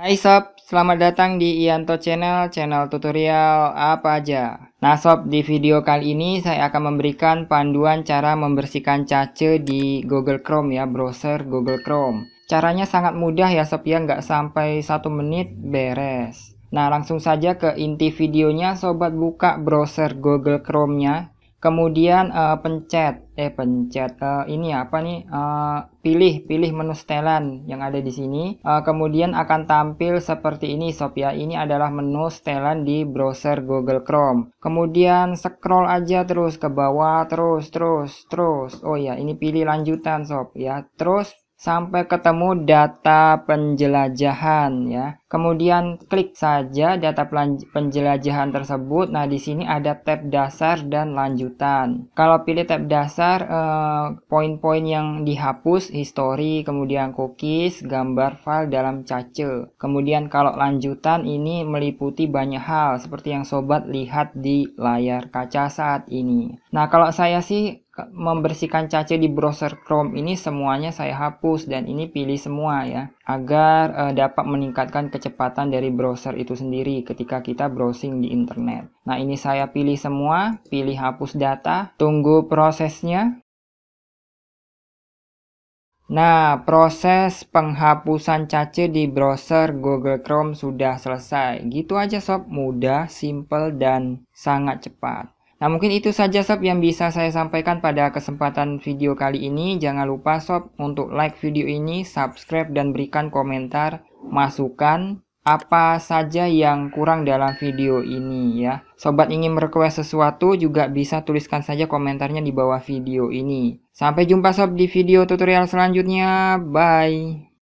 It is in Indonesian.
Hai Sob, selamat datang di Ianto Channel, channel tutorial apa aja. Nah Sob, di video kali ini saya akan memberikan panduan cara membersihkan cache di Google Chrome ya, browser Google Chrome. Caranya sangat mudah ya Sob ya, nggak sampai satu menit beres. Nah langsung saja ke inti videonya Sobat buka browser Google Chrome-nya kemudian uh, pencet eh pencet uh, ini apa nih uh, pilih pilih menu setelan yang ada di sini uh, kemudian akan tampil seperti ini sob ya ini adalah menu setelan di browser Google Chrome kemudian scroll aja terus ke bawah terus terus terus oh ya ini pilih lanjutan sob ya terus sampai ketemu data penjelajahan ya. Kemudian klik saja data penjelajahan tersebut. Nah, di sini ada tab dasar dan lanjutan. Kalau pilih tab dasar poin eh, poin-poin yang dihapus, history, kemudian cookies, gambar file dalam cache. Kemudian kalau lanjutan ini meliputi banyak hal seperti yang sobat lihat di layar kaca saat ini. Nah, kalau saya sih membersihkan cache di browser Chrome ini semuanya saya hapus dan ini pilih semua ya agar e, dapat meningkatkan kecepatan dari browser itu sendiri ketika kita browsing di internet. Nah, ini saya pilih semua, pilih hapus data, tunggu prosesnya. Nah, proses penghapusan cache di browser Google Chrome sudah selesai. Gitu aja sob, mudah, simple, dan sangat cepat. Nah mungkin itu saja sob yang bisa saya sampaikan pada kesempatan video kali ini. Jangan lupa sob untuk like video ini, subscribe dan berikan komentar, masukan apa saja yang kurang dalam video ini ya. Sobat ingin merequest sesuatu juga bisa tuliskan saja komentarnya di bawah video ini. Sampai jumpa sob di video tutorial selanjutnya. Bye.